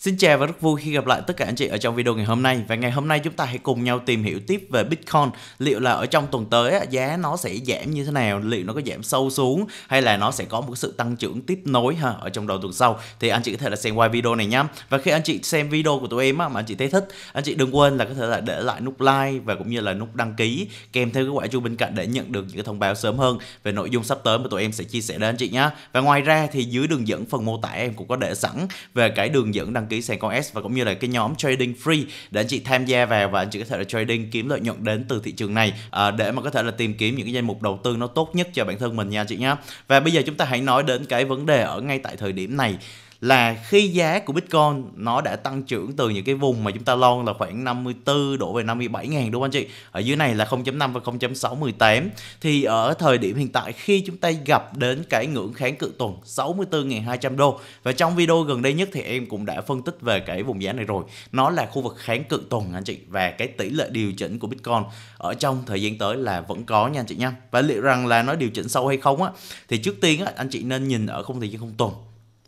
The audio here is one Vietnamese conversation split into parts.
Xin chào và rất vui khi gặp lại tất cả anh chị ở trong video ngày hôm nay Và ngày hôm nay chúng ta hãy cùng nhau tìm hiểu tiếp về Bitcoin Liệu là ở trong tuần tới giá nó sẽ giảm như thế nào Liệu nó có giảm sâu xuống hay là nó sẽ có một sự tăng trưởng tiếp nối ha ở trong đầu tuần sau Thì anh chị có thể là xem qua video này nhá Và khi anh chị xem video của tụi em mà anh chị thấy thích Anh chị đừng quên là có thể là để lại nút like và cũng như là nút đăng ký Kèm theo cái quả chuông bên cạnh để nhận được những thông báo sớm hơn Về nội dung sắp tới mà tụi em sẽ chia sẻ đến anh chị nhé Và ngoài ra thì dưới đường dẫn phần mô tả em cũng có để sẵn về cái đường dẫn đăng ký sàn con S và cũng như là cái nhóm trading free để anh chị tham gia vào và anh chị có thể là trading kiếm lợi nhuận đến từ thị trường này à, để mà có thể là tìm kiếm những cái danh mục đầu tư nó tốt nhất cho bản thân mình nha chị nhé và bây giờ chúng ta hãy nói đến cái vấn đề ở ngay tại thời điểm này là khi giá của Bitcoin nó đã tăng trưởng từ những cái vùng mà chúng ta lon là khoảng 54 đổ về 57 ngàn đúng không anh chị? Ở dưới này là 0.5 và 0.618 thì ở thời điểm hiện tại khi chúng ta gặp đến cái ngưỡng kháng cự tuần 64.200 đô và trong video gần đây nhất thì em cũng đã phân tích về cái vùng giá này rồi nó là khu vực kháng cự tuần anh chị và cái tỷ lệ điều chỉnh của Bitcoin ở trong thời gian tới là vẫn có nha anh chị nha và liệu rằng là nó điều chỉnh sâu hay không á thì trước tiên á, anh chị nên nhìn ở không thời gian không tuần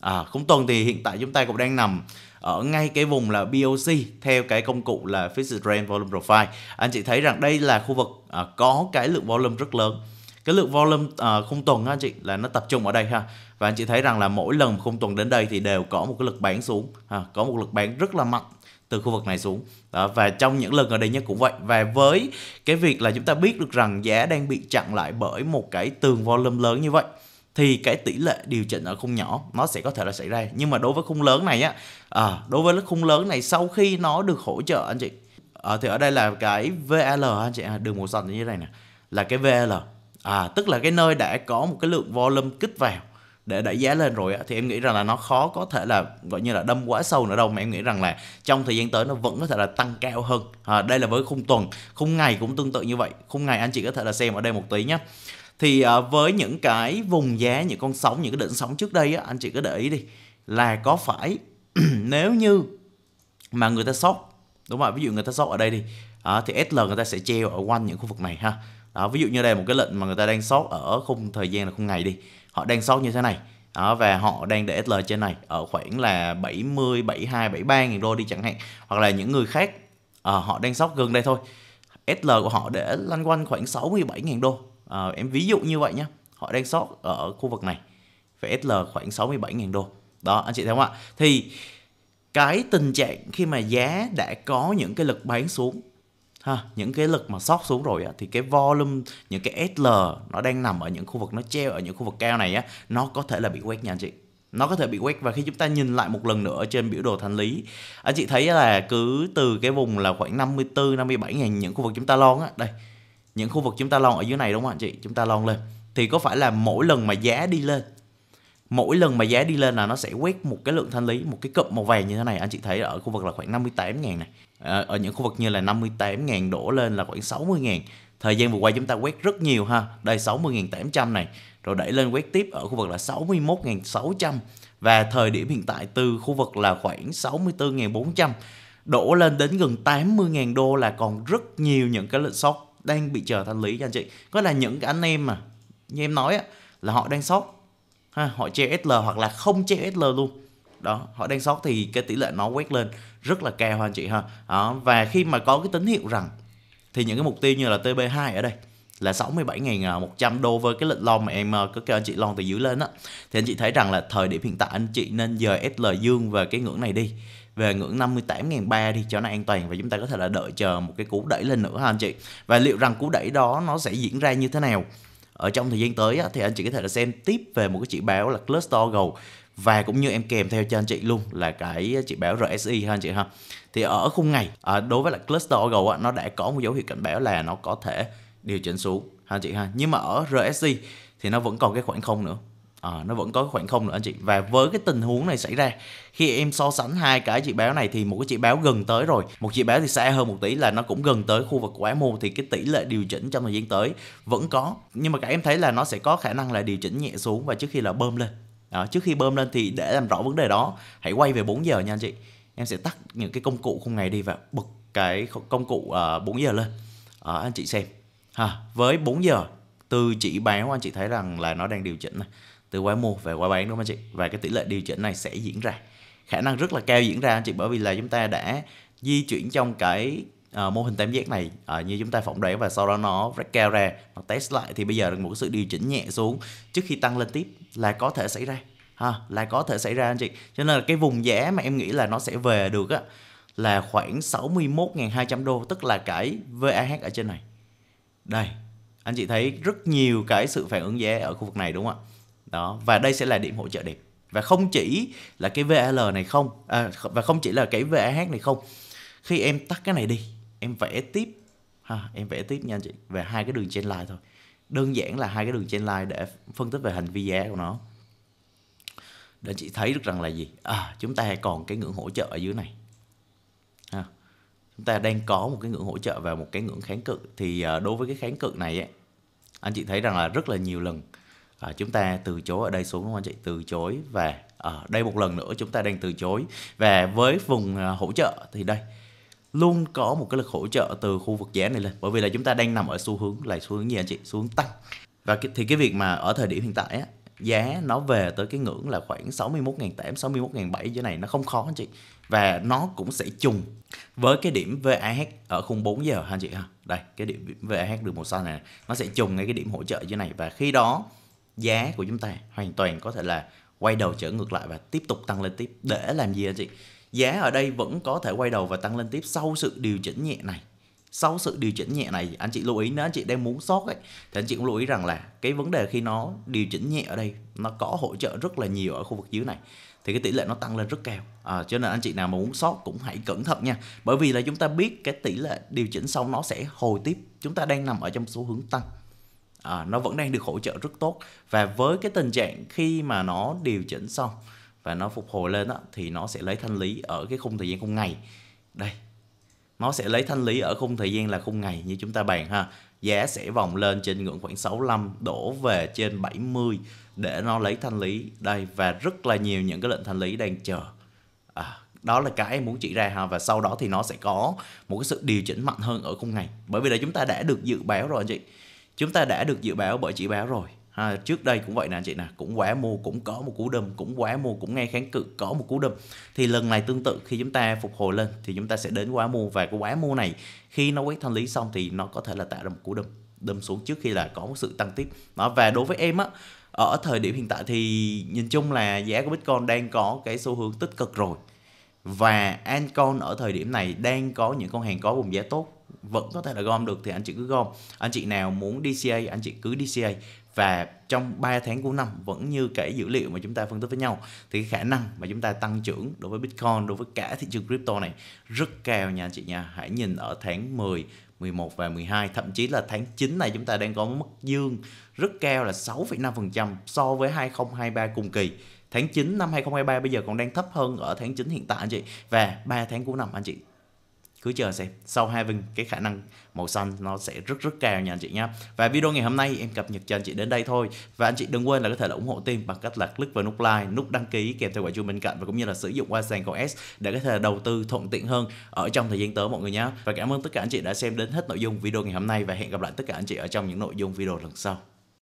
à, cũng tuần thì hiện tại chúng ta cũng đang nằm ở ngay cái vùng là BOC theo cái công cụ là Fixed Range Volume Profile anh chị thấy rằng đây là khu vực à, có cái lượng volume rất lớn cái lượng volume à, khung tuần anh chị là nó tập trung ở đây ha và anh chị thấy rằng là mỗi lần khung tuần đến đây thì đều có một cái lực bán xuống ha, có một lực bán rất là mạnh từ khu vực này xuống đó, và trong những lần ở đây nhất cũng vậy và với cái việc là chúng ta biết được rằng giá đang bị chặn lại bởi một cái tường volume lớn như vậy thì cái tỷ lệ điều chỉnh ở khung nhỏ nó sẽ có thể là xảy ra nhưng mà đối với khung lớn này á à, đối với khung lớn này sau khi nó được hỗ trợ anh chị à, thì ở đây là cái VL anh chị à, đường màu xanh như thế này nè là cái VL à, tức là cái nơi đã có một cái lượng volume kích vào để đẩy giá lên rồi thì em nghĩ rằng là nó khó có thể là gọi như là đâm quá sâu nữa đâu mà em nghĩ rằng là trong thời gian tới nó vẫn có thể là tăng cao hơn à, đây là với khung tuần khung ngày cũng tương tự như vậy khung ngày anh chị có thể là xem ở đây một tí nhé thì ờ, với những cái vùng giá những con sóng những cái đỉnh sóng trước đây á, anh chị cứ để ý đi là có phải nếu như mà người ta sót đúng rồi ví dụ người ta sót ở đây đi ờ, thì SL người ta sẽ treo ở quanh những khu vực này ha đó, ví dụ như đây một cái lệnh mà người ta đang sót ở khung thời gian là khung ngày đi họ đang sót như thế này đó, và họ đang để SL trên này ở khoảng là 70, 72, 73 nghìn đô đi chẳng hạn hoặc là những người khác à, họ đang sót gần đây thôi SL của họ để lanh quanh khoảng 67 nghìn đô à, em ví dụ như vậy nhé họ đang sót ở khu vực này về SL khoảng 67.000 đô đó anh chị thấy không ạ thì cái tình trạng khi mà giá đã có những cái lực bán xuống ha những cái lực mà sót xuống rồi á, thì cái volume những cái SL nó đang nằm ở những khu vực nó treo ở những khu vực cao này á nó có thể là bị quét nha anh chị nó có thể bị quét và khi chúng ta nhìn lại một lần nữa trên biểu đồ thanh lý anh chị thấy là cứ từ cái vùng là khoảng 54 57 ngàn những khu vực chúng ta lon á đây những khu vực chúng ta lon ở dưới này đúng không anh chị chúng ta lon lên thì có phải là mỗi lần mà giá đi lên mỗi lần mà giá đi lên là nó sẽ quét một cái lượng thanh lý một cái cụm màu vàng như thế này anh chị thấy ở khu vực là khoảng 58 ngàn này ờ, ở những khu vực như là 58 ngàn đổ lên là khoảng 60 ngàn thời gian vừa qua chúng ta quét rất nhiều ha đây 60.800 này rồi đẩy lên quét tiếp ở khu vực là 61.600 và thời điểm hiện tại từ khu vực là khoảng 64.400 đổ lên đến gần 80.000 đô là còn rất nhiều những cái lệnh sốc đang bị chờ thanh lý cho anh chị có là những cái anh em mà như em nói á, là họ đang sót ha, họ che SL hoặc là không che SL luôn đó họ đang sót thì cái tỷ lệ nó quét lên rất là cao anh chị ha đó, và khi mà có cái tín hiệu rằng thì những cái mục tiêu như là TB2 ở đây là 67.100 đô với cái lệnh long mà em ờ, có kêu anh chị long từ dưới lên á thì anh chị thấy rằng là thời điểm hiện tại anh chị nên dời SL dương về cái ngưỡng này đi về ngưỡng 58 ba thì cho nó an toàn và chúng ta có thể là đợi chờ một cái cú đẩy lên nữa ha anh chị và liệu rằng cú đẩy đó nó sẽ diễn ra như thế nào ở trong thời gian tới thì anh chị có thể là xem tiếp về một cái chỉ báo là Cluster Gold và cũng như em kèm theo cho anh chị luôn là cái chỉ báo RSI ha anh chị ha thì ở khung ngày à, đối với là Cluster Gold nó đã có một dấu hiệu cảnh báo là nó có thể điều chỉnh xuống ha anh chị ha nhưng mà ở RSI thì nó vẫn còn cái khoảng không nữa à, nó vẫn có khoảng không nữa anh chị và với cái tình huống này xảy ra khi em so sánh hai cái chỉ báo này thì một cái chỉ báo gần tới rồi một chỉ báo thì xa hơn một tí là nó cũng gần tới khu vực quá mô thì cái tỷ lệ điều chỉnh trong thời gian tới vẫn có nhưng mà cả em thấy là nó sẽ có khả năng là điều chỉnh nhẹ xuống và trước khi là bơm lên à, trước khi bơm lên thì để làm rõ vấn đề đó hãy quay về 4 giờ nha anh chị em sẽ tắt những cái công cụ khung ngày đi và bật cái công cụ uh, ờ, 4 giờ lên à, anh chị xem ha với 4 giờ từ chỉ báo anh chị thấy rằng là nó đang điều chỉnh này từ quay mua về quay bán đúng không anh chị và cái tỷ lệ điều chỉnh này sẽ diễn ra khả năng rất là cao diễn ra anh chị bởi vì là chúng ta đã di chuyển trong cái uh, mô hình tam giác này uh, như chúng ta phỏng đoán và sau đó nó rất cao ra nó test lại thì bây giờ một sự điều chỉnh nhẹ xuống trước khi tăng lên tiếp là có thể xảy ra ha là có thể xảy ra anh chị cho nên là cái vùng giá mà em nghĩ là nó sẽ về được á là khoảng 61.200 đô tức là cái VAH ở trên này đây anh chị thấy rất nhiều cái sự phản ứng giá ở khu vực này đúng không ạ đó và đây sẽ là điểm hỗ trợ đẹp và không chỉ là cái VAL này không à, và không chỉ là cái VAH này không khi em tắt cái này đi em vẽ tiếp ha em vẽ tiếp nha anh chị về hai cái đường trên line thôi đơn giản là hai cái đường trên line để phân tích về hành vi giá của nó để chị thấy được rằng là gì à, chúng ta còn cái ngưỡng hỗ trợ ở dưới này ha. chúng ta đang có một cái ngưỡng hỗ trợ và một cái ngưỡng kháng cự thì à, đối với cái kháng cự này ấy, anh chị thấy rằng là rất là nhiều lần à, chúng ta từ chối ở đây xuống đúng không anh chị từ chối và ở ờ, đây một lần nữa chúng ta đang từ chối và với vùng ờ, hỗ trợ thì đây luôn có một cái lực hỗ trợ từ khu vực giá này lên bởi vì là chúng ta đang nằm ở xu hướng là xu hướng gì anh chị xu hướng tăng và cái, thì cái việc mà ở thời điểm hiện tại á, giá nó về tới cái ngưỡng là khoảng 61.800 61.700 dưới này nó không khó anh chị và nó cũng sẽ trùng với cái điểm VAH ở khung 4 giờ anh chị ha đây cái điểm VAH đường màu xanh này nó sẽ trùng ngay cái điểm hỗ trợ dưới này và khi đó giá của chúng ta hoàn toàn có thể là quay đầu trở ngược lại và tiếp tục tăng lên tiếp để làm gì anh chị giá ở đây vẫn có thể quay đầu và tăng lên tiếp sau sự điều chỉnh nhẹ này sau sự điều chỉnh nhẹ này anh chị lưu ý nếu anh chị đang muốn sót ấy thì anh chị cũng lưu ý rằng là cái vấn đề khi nó điều chỉnh nhẹ ở đây nó có hỗ trợ rất là nhiều ở khu vực dưới này thì cái tỷ lệ nó tăng lên rất cao à, cho nên anh chị nào mà muốn sót cũng hãy cẩn thận nha bởi vì là chúng ta biết cái tỷ lệ điều chỉnh sau nó sẽ hồi tiếp chúng ta đang nằm ở trong xu hướng tăng à, nó vẫn đang được hỗ trợ rất tốt và với cái tình trạng khi mà nó điều chỉnh xong và nó phục hồi lên đó, thì nó sẽ lấy thanh lý ở cái khung thời gian khung ngày đây nó sẽ lấy thanh lý ở khung thời gian là khung ngày như chúng ta bàn ha giá sẽ vòng lên trên ngưỡng khoảng 65 đổ về trên 70 để nó lấy thanh lý đây và rất là nhiều những cái lệnh thanh lý đang chờ à, đó là cái em muốn chỉ ra ha và sau đó thì nó sẽ có một cái sự điều chỉnh mạnh hơn ở khung ngày bởi vì là chúng ta đã được dự báo rồi anh chị chúng ta đã được dự báo bởi chỉ báo rồi à, trước đây cũng vậy nè chị nè cũng quá mua cũng có một cú đâm cũng quá mua cũng ngay kháng cự có một cú đâm thì lần này tương tự khi chúng ta phục hồi lên thì chúng ta sẽ đến quá mua và cái quá mua này khi nó quét thanh lý xong thì nó có thể là tạo ra một cú đâm đâm xuống trước khi là có một sự tăng tiếp đó và đối với em á ở thời điểm hiện tại thì nhìn chung là giá của Bitcoin đang có cái xu hướng tích cực rồi và Ancon ở thời điểm này đang có những con hàng có vùng giá tốt vẫn có thể là gom được thì anh chị cứ gom anh chị nào muốn DCA anh chị cứ DCA và trong 3 tháng cuối năm vẫn như cái dữ liệu mà chúng ta phân tích với nhau thì cái khả năng mà chúng ta tăng trưởng đối với Bitcoin đối với cả thị trường crypto này rất cao nha anh chị nha hãy nhìn ở tháng 10 11 và 12 thậm chí là tháng 9 này chúng ta đang có mức dương rất cao là 6,5% so với 2023 cùng kỳ tháng 9 năm 2023 bây giờ còn đang thấp hơn ở tháng 9 hiện tại anh chị và 3 tháng cuối năm anh chị cứ chờ xem sau hai vinh cái khả năng màu xanh nó sẽ rất rất cao nha anh chị nhé và video ngày hôm nay em cập nhật cho anh chị đến đây thôi và anh chị đừng quên là có thể là ủng hộ team bằng cách là click vào nút like nút đăng ký kèm theo quả chuông bên cạnh và cũng như là sử dụng qua sàn cầu s để có thể đầu tư thuận tiện hơn ở trong thời gian tới mọi người nhé và cảm ơn tất cả anh chị đã xem đến hết nội dung video ngày hôm nay và hẹn gặp lại tất cả anh chị ở trong những nội dung video lần sau